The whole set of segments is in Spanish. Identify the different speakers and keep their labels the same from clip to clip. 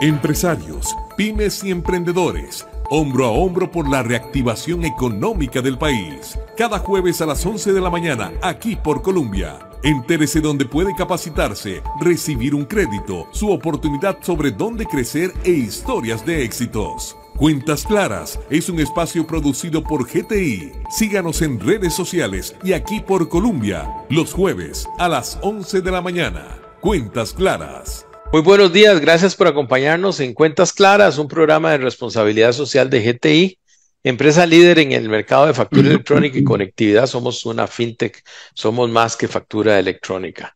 Speaker 1: Empresarios, pymes y emprendedores, hombro a hombro por la reactivación económica del país. Cada jueves a las 11 de la mañana, aquí por Colombia. Entérese donde puede capacitarse, recibir un crédito, su oportunidad sobre dónde crecer e historias de éxitos. Cuentas Claras es un espacio producido por GTI. Síganos en redes sociales y aquí por Colombia, los jueves a las 11 de la mañana. Cuentas Claras. Muy buenos
Speaker 2: días, gracias por acompañarnos en Cuentas Claras, un programa de responsabilidad social de GTI, empresa líder en el mercado de factura electrónica y conectividad. Somos una fintech, somos más que factura electrónica.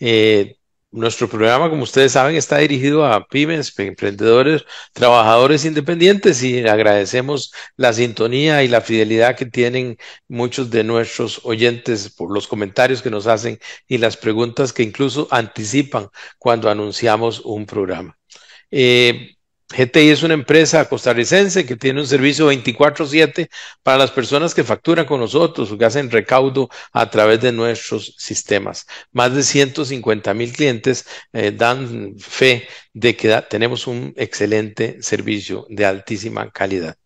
Speaker 2: Eh, nuestro programa, como ustedes saben, está dirigido a pymes, emprendedores, trabajadores independientes y agradecemos la sintonía y la fidelidad que tienen muchos de nuestros oyentes por los comentarios que nos hacen y las preguntas que incluso anticipan cuando anunciamos un programa. Eh, GTI es una empresa costarricense que tiene un servicio 24/7 para las personas que facturan con nosotros o que hacen recaudo a través de nuestros sistemas. Más de 150 mil clientes eh, dan fe de que tenemos un excelente servicio de altísima calidad.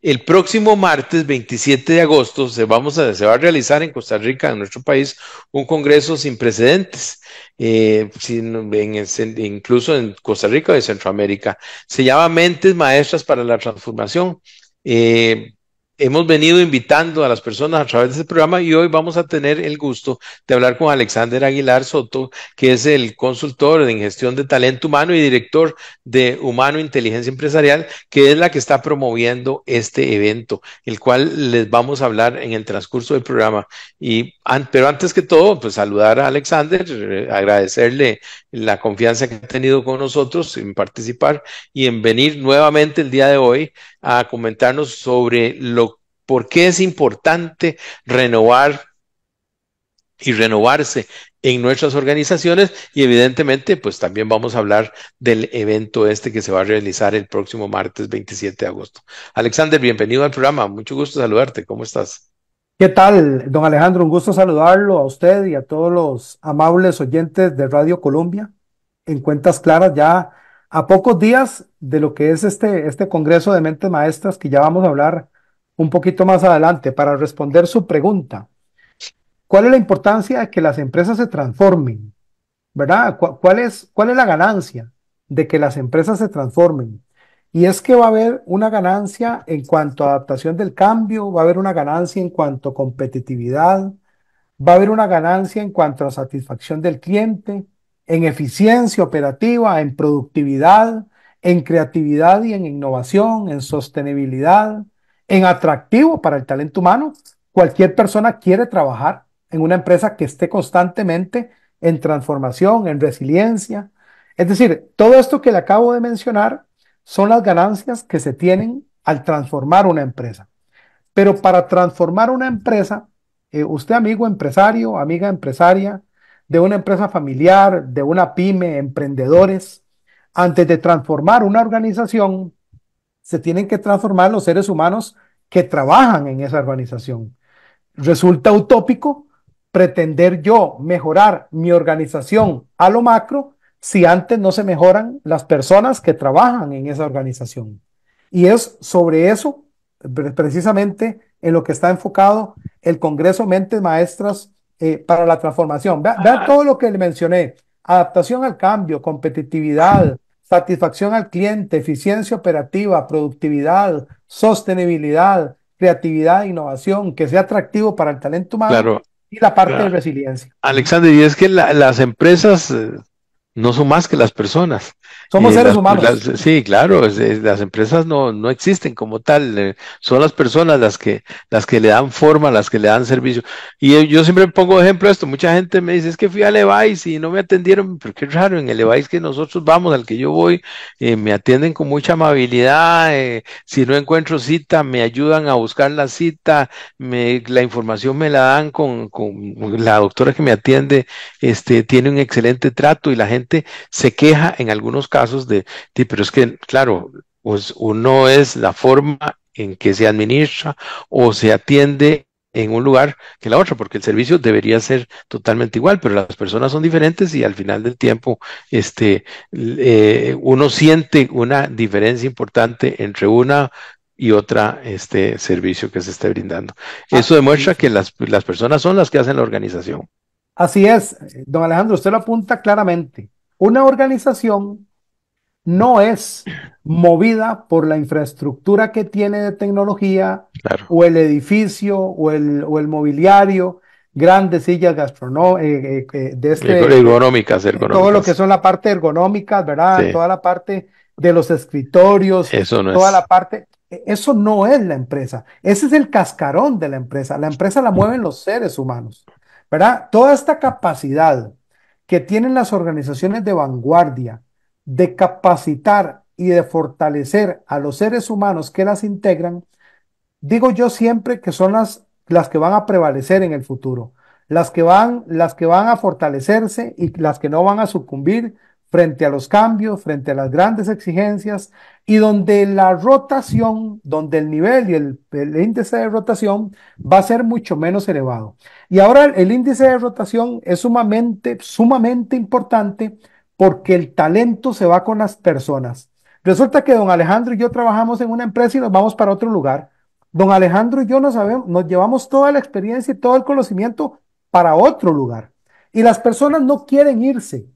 Speaker 2: El próximo martes 27 de agosto se, a, se va a realizar en Costa Rica, en nuestro país, un congreso sin precedentes. Eh, incluso en Costa Rica y Centroamérica. Se llama Mentes Maestras para la Transformación. Eh, hemos venido invitando a las personas a través de este programa y hoy vamos a tener el gusto de hablar con Alexander Aguilar Soto, que es el consultor en gestión de talento humano y director de Humano Inteligencia Empresarial, que es la que está promoviendo este evento, el cual les vamos a hablar en el transcurso del programa. Y, pero antes que todo, pues saludar a Alexander, agradecerle la confianza que ha tenido con nosotros en participar y en venir nuevamente el día de hoy a comentarnos sobre lo, por qué es importante renovar y renovarse en nuestras organizaciones y evidentemente pues también vamos a hablar del evento este que se va a realizar el próximo martes 27 de agosto. Alexander, bienvenido al programa, mucho gusto saludarte, ¿cómo estás?
Speaker 3: ¿Qué tal, don Alejandro? Un gusto saludarlo a usted y a todos los amables oyentes de Radio Colombia. En cuentas claras ya a pocos días de lo que es este, este Congreso de Mentes Maestras, que ya vamos a hablar un poquito más adelante, para responder su pregunta. ¿Cuál es la importancia de que las empresas se transformen? ¿Verdad? ¿Cuál es, cuál es la ganancia de que las empresas se transformen? Y es que va a haber una ganancia en cuanto a adaptación del cambio, va a haber una ganancia en cuanto a competitividad, va a haber una ganancia en cuanto a satisfacción del cliente, en eficiencia operativa, en productividad, en creatividad y en innovación, en sostenibilidad, en atractivo para el talento humano. Cualquier persona quiere trabajar en una empresa que esté constantemente en transformación, en resiliencia. Es decir, todo esto que le acabo de mencionar son las ganancias que se tienen al transformar una empresa. Pero para transformar una empresa, eh, usted amigo empresario, amiga empresaria, de una empresa familiar, de una pyme, emprendedores, antes de transformar una organización, se tienen que transformar los seres humanos que trabajan en esa organización. Resulta utópico pretender yo mejorar mi organización a lo macro si antes no se mejoran las personas que trabajan en esa organización. Y es sobre eso precisamente en lo que está enfocado el Congreso Mentes Maestras eh, para la transformación. Vean vea todo lo que le mencioné. Adaptación al cambio, competitividad, satisfacción al cliente, eficiencia operativa, productividad, sostenibilidad, creatividad, innovación, que sea atractivo para el talento humano y la parte de resiliencia.
Speaker 2: Alexander, y es que las empresas eh, no son más que las personas. Somos eh, seres pues, humanos. sí, claro, las empresas no, existen como tal, eh, son las personas las que, las que le dan forma, las que le dan servicio. Y eh, yo siempre pongo ejemplo esto, mucha gente me dice, es que fui a Levi's y no me atendieron, pero qué raro, en el Levi's que nosotros vamos, al que yo voy, me atienden con mucha amabilidad, si no encuentro cita, me ayudan a buscar la cita, me, la información me la dan con, con la doctora que me atiende, este, tiene un excelente trato y la gente se queja en algunos casos de, ti, pero es que, claro, pues uno es la forma en que se administra o se atiende en un lugar que la otra, porque el servicio debería ser totalmente igual, pero las personas son diferentes y al final del tiempo este, uno siente una diferencia importante entre una y otra este servicio que se esté brindando. Ah, Eso demuestra que las, las personas son las que hacen la organización.
Speaker 3: Así es, don Alejandro, usted lo apunta claramente. Una organización no es movida por la infraestructura que tiene de tecnología o el edificio o el, mobiliario, grandes sillas gastronómicas, eh, eh, eh, de este
Speaker 2: ergonómicas, todo lo
Speaker 3: que son la parte ergonómica, ¿verdad? Toda la parte de los escritorios, eso toda la parte, e, eso no es la empresa, ese es el cascarón de la empresa, la empresa la mueven los seres humanos, ¿verdad? Toda esta capacidad que tienen las organizaciones de vanguardia, de capacitar y de fortalecer a los seres humanos que las integran, digo yo siempre que son las, las que van a prevalecer en el futuro, las que, van, las que van a fortalecerse y las que no van a sucumbir frente a los cambios, frente a las grandes exigencias, y donde la rotación, donde el nivel y el, índice de rotación va a ser mucho menos elevado. Y ahora el índice de rotación es sumamente, sumamente importante porque el talento se va con las personas. Resulta que don Alejandro y yo trabajamos en una empresa y nos vamos para otro lugar. Don Alejandro y yo nos, sabemos, nos llevamos toda la experiencia y todo el conocimiento para otro lugar. Y las personas no quieren irse,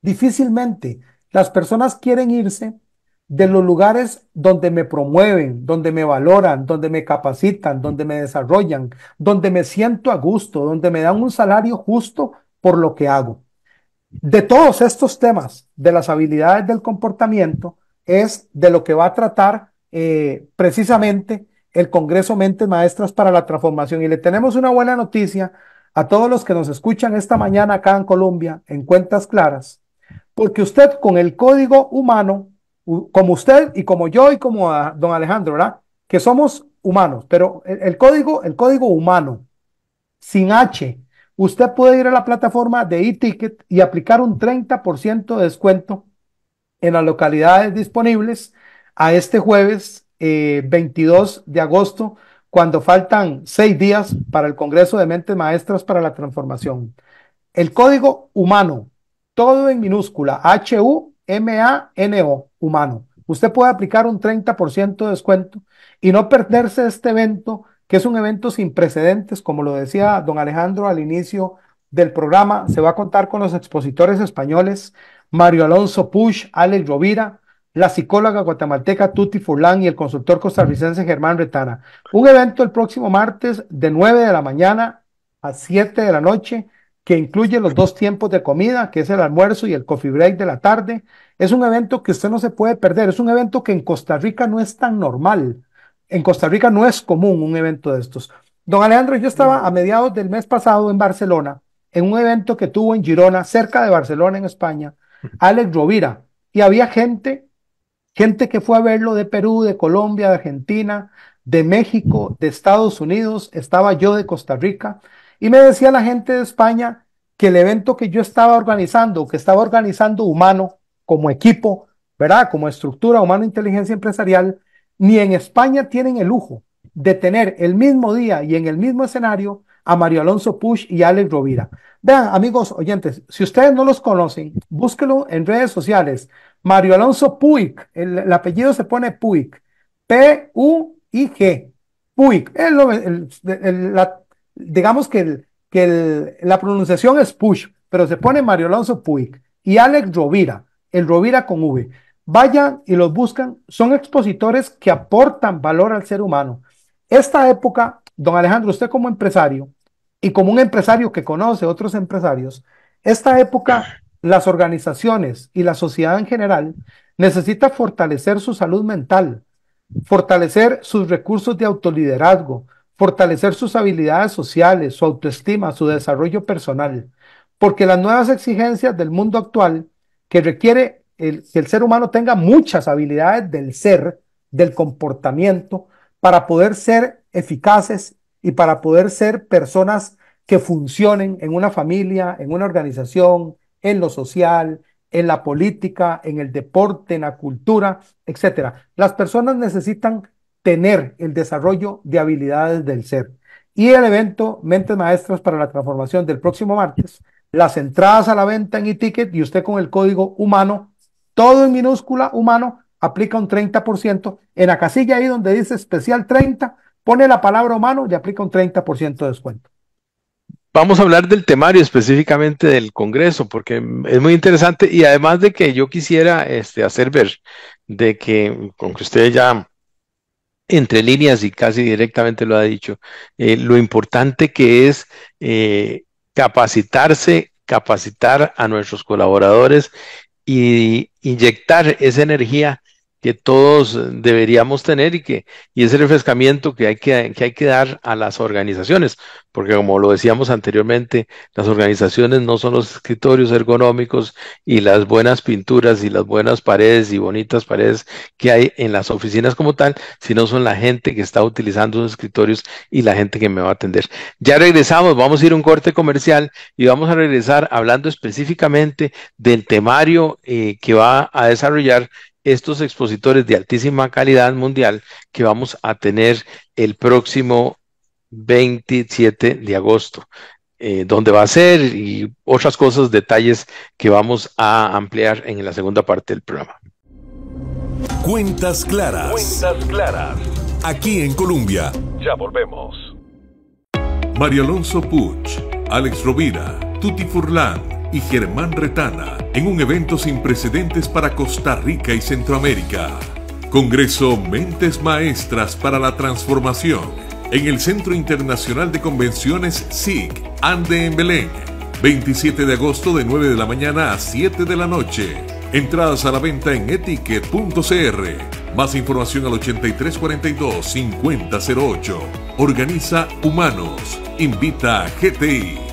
Speaker 3: difícilmente. Las personas quieren irse de los lugares donde me promueven, donde me valoran, donde me capacitan, donde me desarrollan, donde me siento a gusto, donde me dan un salario justo por lo que hago de todos estos temas de las habilidades del comportamiento es de lo que va a tratar eh, precisamente el Congreso Mentes Maestras para la Transformación. Y le tenemos una buena noticia a todos los que nos escuchan esta mañana acá en Colombia, en Cuentas Claras, porque usted con el código humano, como usted y como yo y como a don Alejandro, ¿verdad? Que somos humanos, pero el código, el código humano, sin H, usted puede ir a la plataforma de eTicket y aplicar un 30% de descuento en las localidades disponibles a este jueves 22 eh, de agosto, cuando faltan seis días para el Congreso de Mentes Maestras para la Transformación. El código humano, todo en minúscula, H-U-M-A-N-O, humano. Usted puede aplicar un 30% de descuento y no perderse este evento que es un evento sin precedentes, como lo decía don Alejandro al inicio del programa. Se va a contar con los expositores españoles Mario Alonso Push, Alex Rovira, la psicóloga guatemalteca Tuti Furlan y el consultor costarricense Germán Retana. Un evento el próximo martes de 9 de la mañana a 7 de la noche que incluye los dos tiempos de comida, que es el almuerzo y el coffee break de la tarde. Es un evento que usted no se puede perder, es un evento que en Costa Rica no es tan normal. En Costa Rica no es común un evento de estos. Don Alejandro, yo estaba a mediados del mes pasado en Barcelona, en un evento que tuvo en Girona, cerca de Barcelona, en España, Alex Rovira, y había gente, gente que fue a verlo de Perú, de Colombia, de Argentina, de México, de Estados Unidos, estaba yo de Costa Rica, y me decía la gente de España que el evento que yo estaba organizando, que estaba organizando humano como equipo, ¿verdad? Como estructura humano inteligencia empresarial, ni en España tienen el lujo de tener el mismo día y en el mismo escenario a Mario Alonso Push y Alex Rovira. Vean, amigos oyentes, si ustedes no los conocen, búsquenlo en redes sociales. Mario Alonso Puig, el, apellido se pone Puig, P-U-I-G, Puig. el, digamos que, que la pronunciación es Push, pero se pone Mario Alonso Puig y Alex Rovira, el Rovira con V. Vayan y los buscan. Son expositores que aportan valor al ser humano. Esta época, don Alejandro, usted como empresario y como un empresario que conoce otros empresarios, esta época las organizaciones y la sociedad en general necesita fortalecer su salud mental, fortalecer sus recursos de autoliderazgo, fortalecer sus habilidades sociales, su autoestima, su desarrollo personal, porque las nuevas exigencias del mundo actual que requiere el, el ser humano tenga muchas habilidades del ser, del comportamiento, para poder ser eficaces y para poder ser personas que funcionen en una familia, en una organización, en lo social, en la política, en el deporte, en la cultura, etcétera. Las personas necesitan tener el desarrollo de habilidades del ser. Y el evento Mentes Maestras para la Transformación del próximo martes, las entradas a la venta en eTicket y usted con el código humano todo en minúscula humano, aplica un 30%. En la casilla ahí donde dice especial 30, pone la palabra humano y aplica un 30% de descuento.
Speaker 2: Vamos a hablar del temario específicamente del Congreso, porque es muy interesante y además de que yo quisiera este, hacer ver de que, con que usted ya entre líneas y casi directamente lo ha dicho, eh, lo importante que es eh, capacitarse, capacitar a nuestros colaboradores y inyectar esa energía que todos deberíamos tener y que y ese refrescamiento que hay que, que hay que dar a las organizaciones, porque como lo decíamos anteriormente, las organizaciones no son los escritorios ergonómicos y las buenas pinturas y las buenas paredes y bonitas paredes que hay en las oficinas como tal, sino son la gente que está utilizando los escritorios y la gente que me va a atender. Ya regresamos, vamos a ir a un corte comercial y vamos a regresar hablando específicamente del temario eh, que va a desarrollar estos expositores de altísima calidad mundial que vamos a tener el próximo 27 de agosto. Eh, dónde va a ser y otras cosas, detalles que vamos a ampliar en la segunda parte del programa.
Speaker 1: Cuentas claras. Cuentas claras. Aquí en Colombia. Ya volvemos. María Alonso Puch, Alex Rovira, Tuti Furlan y Germán Retana en un evento sin precedentes para Costa Rica y Centroamérica. Congreso Mentes Maestras para la Transformación en el Centro Internacional de Convenciones SIC, Ande en Belén, 27 de agosto de 9 de la mañana a 7 de la noche. Entradas a la venta en etiquet.cr. Más información al 8342-5008. Organiza Humanos. Invita a GTI.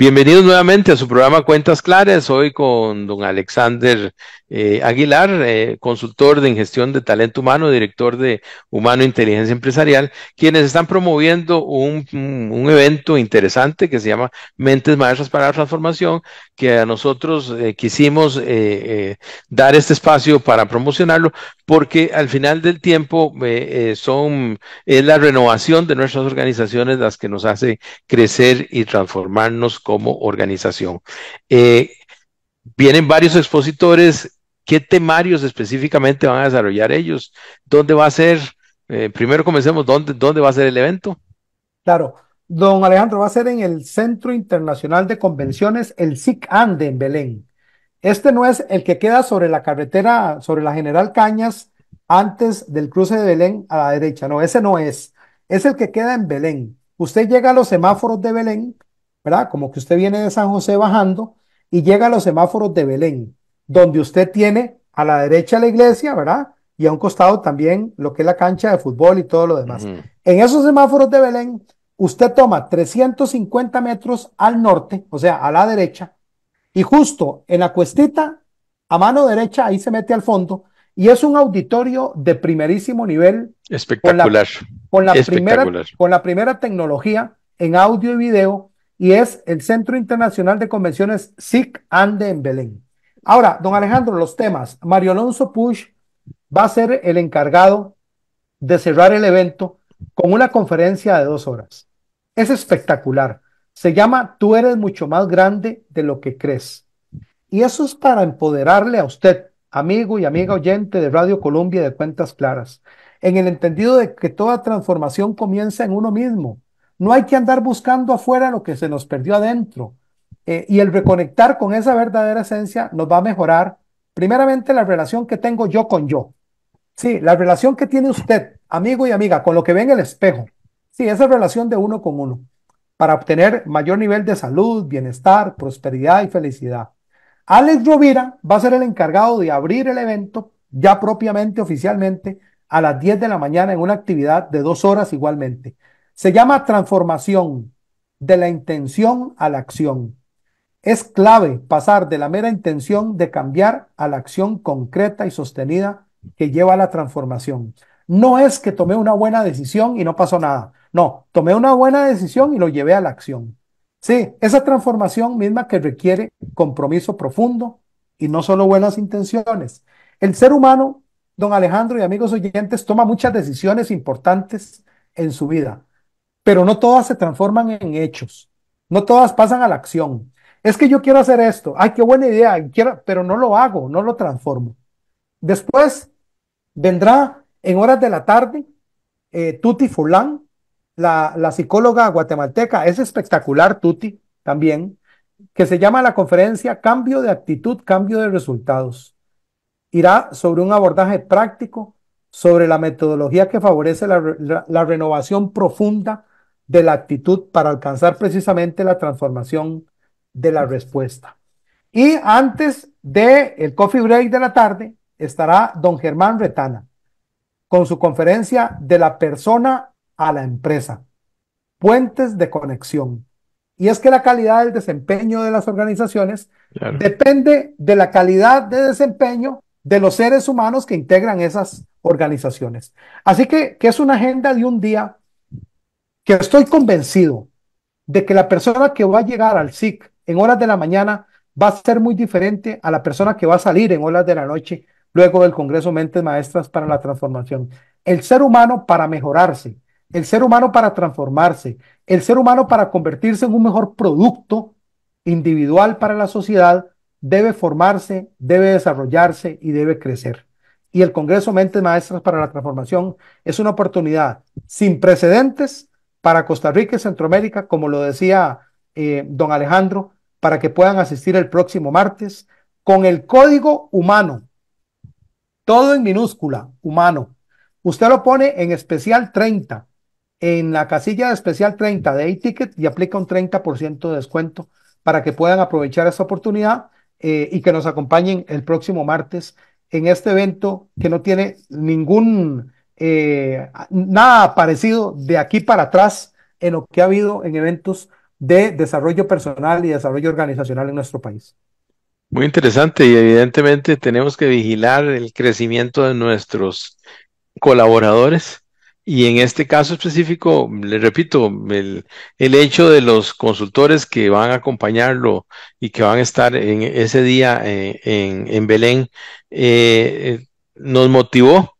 Speaker 1: Bienvenidos
Speaker 2: nuevamente a su programa Cuentas Claras, hoy con don Alexander eh, Aguilar, eh, consultor de gestión de talento humano, director de Humano Inteligencia Empresarial, quienes están promoviendo un, mm, un, evento interesante que se llama Mentes Maestras para la Transformación, que a nosotros eh, quisimos dar este espacio para promocionarlo, porque al final del tiempo son, es la renovación de nuestras organizaciones las que nos hace crecer y transformarnos como organización. Vienen varios expositores qué temarios específicamente van a desarrollar ellos, dónde va a ser, eh, primero comencemos, ¿dónde, dónde va a ser el evento.
Speaker 3: Claro, don Alejandro, va a ser en el Centro Internacional de Convenciones, el SIC Ande en Belén. Este no es el que queda sobre la carretera, sobre la General Cañas, antes del cruce de Belén a la derecha. No, ese no es. Es el que queda en Belén. Usted llega a los semáforos de Belén, ¿verdad? Como que usted viene de San José bajando y llega a los semáforos de Belén donde usted tiene a la derecha la iglesia, ¿verdad? Y a un costado también lo que es la cancha de fútbol y todo lo demás. En esos semáforos de Belén, usted toma 350 metros al norte, o sea, a la derecha, y justo en la cuestita, a mano derecha, ahí se mete al fondo, y es un auditorio de primerísimo nivel. Espectacular. Con la, Primera, con la primera tecnología en audio y video, y es el Centro Internacional de Convenciones SIC ANDE en Belén. Ahora, don Alejandro, los temas. Mario Alonso Push va a ser el encargado de cerrar el evento con una conferencia de dos horas. Es espectacular. Se llama Tú eres mucho más grande de lo que crees. Y eso es para empoderarle a usted, amigo y amiga oyente de Radio Colombia de Cuentas Claras, en el entendido de que toda transformación comienza en uno mismo. No hay que andar buscando afuera lo que se nos perdió adentro. Eh, y el reconectar con esa verdadera esencia nos va a mejorar, primeramente, la relación que tengo yo con yo. Sí, la relación que tiene usted, amigo y amiga, con lo que ve en el espejo. Sí, esa relación de uno con uno, para obtener mayor nivel de salud, bienestar, prosperidad y felicidad. Alex Rovira va a ser el encargado de abrir el evento ya propiamente oficialmente a las 10 de la mañana en una actividad de dos horas igualmente. Se llama transformación de la intención a la acción. Es clave pasar de la mera intención de cambiar a la acción concreta y sostenida que lleva a la transformación. No es que tomé una buena decisión y no pasó nada. No, tomé una buena decisión y lo llevé a la acción. Sí, esa transformación misma que requiere compromiso profundo y no solo buenas intenciones. El ser humano, don Alejandro y amigos oyentes, toma muchas decisiones importantes en su vida, pero no todas se transforman en hechos, no todas pasan a la acción es que yo quiero hacer esto, ay, qué buena idea, quiero, pero no lo hago, no lo transformo. Después vendrá en horas de la tarde eh, Tuti Fulán, la, psicóloga guatemalteca, es espectacular Tuti también, que se llama la conferencia Cambio de actitud, cambio de resultados. Irá sobre un abordaje práctico sobre la metodología que favorece la renovación profunda de la actitud para alcanzar precisamente la transformación de la respuesta. Y antes de el coffee break de la tarde estará don Germán Retana con su conferencia de la persona a la empresa, puentes de conexión. Y es que la calidad del desempeño de las organizaciones depende de la calidad de desempeño de los seres humanos que integran esas organizaciones. Así que, que es una agenda de un día que estoy convencido de que la persona que va a llegar al SIC en horas de la mañana va a ser muy diferente a la persona que va a salir en horas de la noche luego del Congreso Mentes Maestras para la Transformación. El ser humano para mejorarse, el ser humano para transformarse, el ser humano para convertirse en un mejor producto individual para la sociedad, debe formarse, debe desarrollarse y debe crecer. Y el Congreso Mentes Maestras para la Transformación es una oportunidad sin precedentes para Costa Rica y Centroamérica, como lo decía eh, don Alejandro, para que puedan asistir el próximo martes con el código humano. Todo en minúscula, humano. Usted lo pone en especial 30, en la casilla de especial 30 de e-ticket y aplica un 30% de descuento para que puedan aprovechar esta oportunidad eh, y que nos acompañen el próximo martes en este evento que no tiene ningún, eh, nada parecido de aquí para atrás en lo que ha habido en eventos de desarrollo personal y desarrollo organizacional en nuestro país.
Speaker 2: Muy interesante y evidentemente tenemos que vigilar el crecimiento de nuestros colaboradores y en este caso específico, le repito, el, hecho de los consultores que van a acompañarlo y que van a estar en ese día eh, en, Belén eh, eh, nos motivó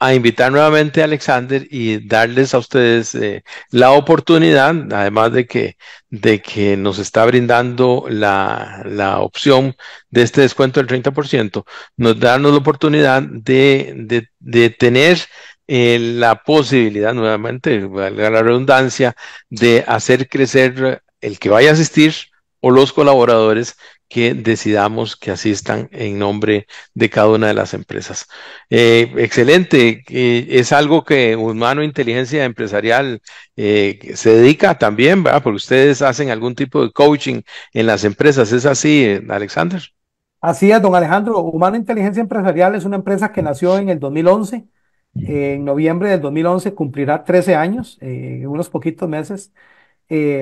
Speaker 2: a invitar nuevamente a Alexander y darles a ustedes eh, la oportunidad, además de que, de que nos está brindando la, la opción de este descuento del 30%, nos darnos la oportunidad de, de, de tener eh, la posibilidad, nuevamente, valga la redundancia, de hacer crecer el que vaya a asistir o los colaboradores que decidamos que asistan en nombre de cada una de las empresas. Eh, excelente, eh, es algo que Humano Inteligencia Empresarial eh, se dedica también, ¿verdad? Porque ustedes hacen algún tipo de coaching en las empresas, ¿es así, Alexander?
Speaker 3: Así es, don Alejandro. Humano Inteligencia Empresarial es una empresa que nació en el 2011. en noviembre del 2011 cumplirá 13 años, unos poquitos meses.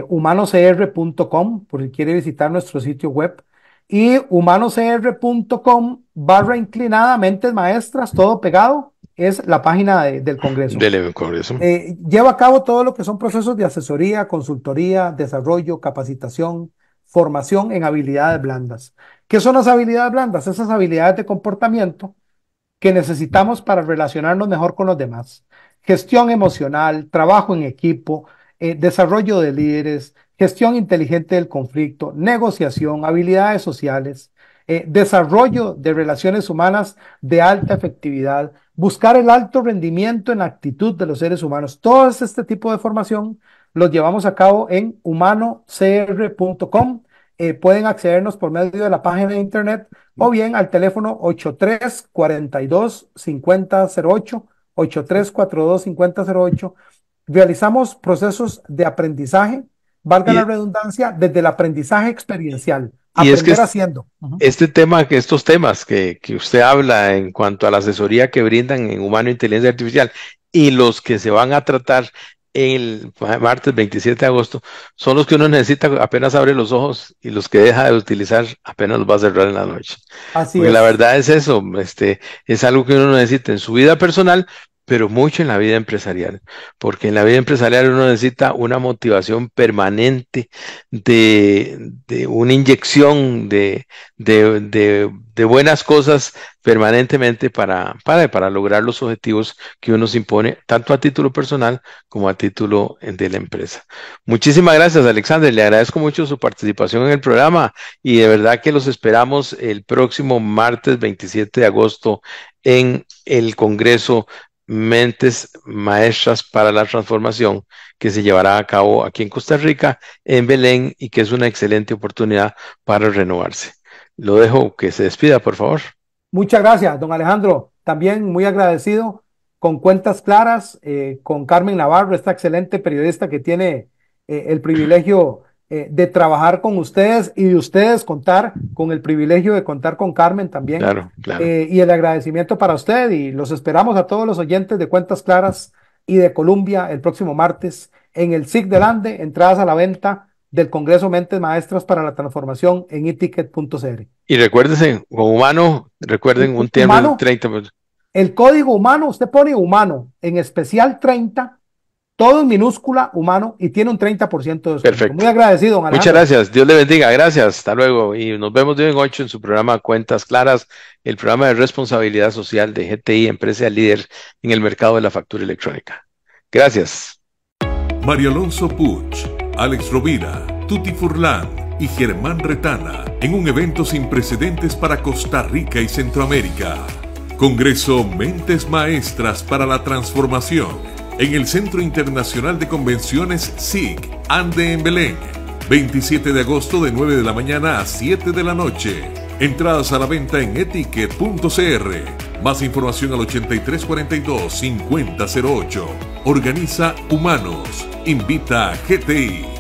Speaker 3: humanocr.com, por si quiere visitar nuestro sitio web y humanocr.com barra inclinada, mentes maestras, todo pegado, es la página del Congreso.
Speaker 2: Del Congreso.
Speaker 3: Eh, lleva a cabo todo lo que son procesos de asesoría, consultoría, desarrollo, capacitación, formación en habilidades blandas. ¿Qué son las habilidades blandas? Esas habilidades de comportamiento que necesitamos para relacionarnos mejor con los demás. Gestión emocional, trabajo en equipo, eh, desarrollo de líderes, gestión inteligente del conflicto, negociación, habilidades sociales, eh, desarrollo de relaciones humanas de alta efectividad, buscar el alto rendimiento en la actitud de los seres humanos. Todo este tipo de formación los llevamos a cabo en humanocr.com. Eh, pueden accedernos por medio de la página de internet o bien al teléfono 8342-5008, 8342-5008. Realizamos procesos de aprendizaje valga la e redundancia, desde el aprendizaje experiencial. aprender haciendo.
Speaker 2: este tema, que estos temas que, usted habla en cuanto a la asesoría que brindan en Humano e Inteligencia Artificial y los que se van a tratar el martes 27 de agosto son los que uno necesita apenas abre los ojos y los que deja de utilizar apenas los va a cerrar en la noche. Así la verdad es eso, este, es algo que uno necesita en su vida personal, pero mucho en la vida empresarial, porque en la vida empresarial uno necesita una motivación permanente de, de una inyección de, de, buenas cosas permanentemente para, para, para lograr los objetivos que uno se impone, tanto a título personal como a título de la empresa. Muchísimas gracias, Alexander. Le agradezco mucho su participación en el programa y de verdad que los esperamos el próximo martes 27 de agosto en el Congreso Mentes Maestras para la Transformación que se llevará a cabo aquí en Costa Rica, en Belén, y que es una excelente oportunidad para renovarse. Lo dejo que se despida, por favor.
Speaker 3: Muchas gracias, don Alejandro. También muy agradecido con Cuentas Claras, eh, con Carmen Navarro, esta excelente periodista que tiene eh, el privilegio eh, de trabajar con ustedes y de ustedes contar con el privilegio de contar con Carmen también. Claro, eh, y el agradecimiento para usted y los esperamos a todos los oyentes de Cuentas Claras y de Colombia el próximo martes en el SIC del Ande, entradas a la venta del Congreso Mentes Maestras para la Transformación en etiquet.cr.
Speaker 2: Y recuérdense, como humano, recuerden un tema de 30
Speaker 3: El código humano, usted pone humano, en especial 30, todo en minúscula, humano, y tiene un 30% de descuento. Perfecto. Muy agradecido, Muchas
Speaker 2: gracias. Dios le bendiga. Gracias. Hasta luego. Y nos vemos día en 8 en su programa Cuentas Claras, el programa de responsabilidad social de GTI, empresa líder en el mercado de la
Speaker 1: factura electrónica. Gracias. Mario Alonso Puch, Alex Rovira, Tuti Furlan y Germán Retana en un evento sin precedentes para Costa Rica y Centroamérica. Congreso Mentes Maestras para la Transformación en el Centro Internacional de Convenciones SIC, Ande en Belén. 27 de agosto de 9 de la mañana a 7 de la noche. Entradas a la venta en etiquet.cr. Más información al 8342-5008. Organiza Humanos. Invita a GTI.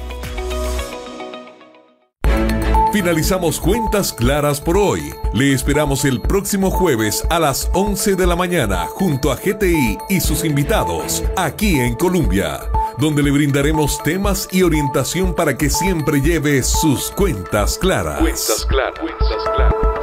Speaker 1: Finalizamos Cuentas Claras por hoy. Le esperamos el próximo jueves a las 11 de la mañana junto a GTI y sus invitados aquí en Colombia, donde le brindaremos temas y orientación para que siempre lleve sus cuentas claras. Cuentas claras.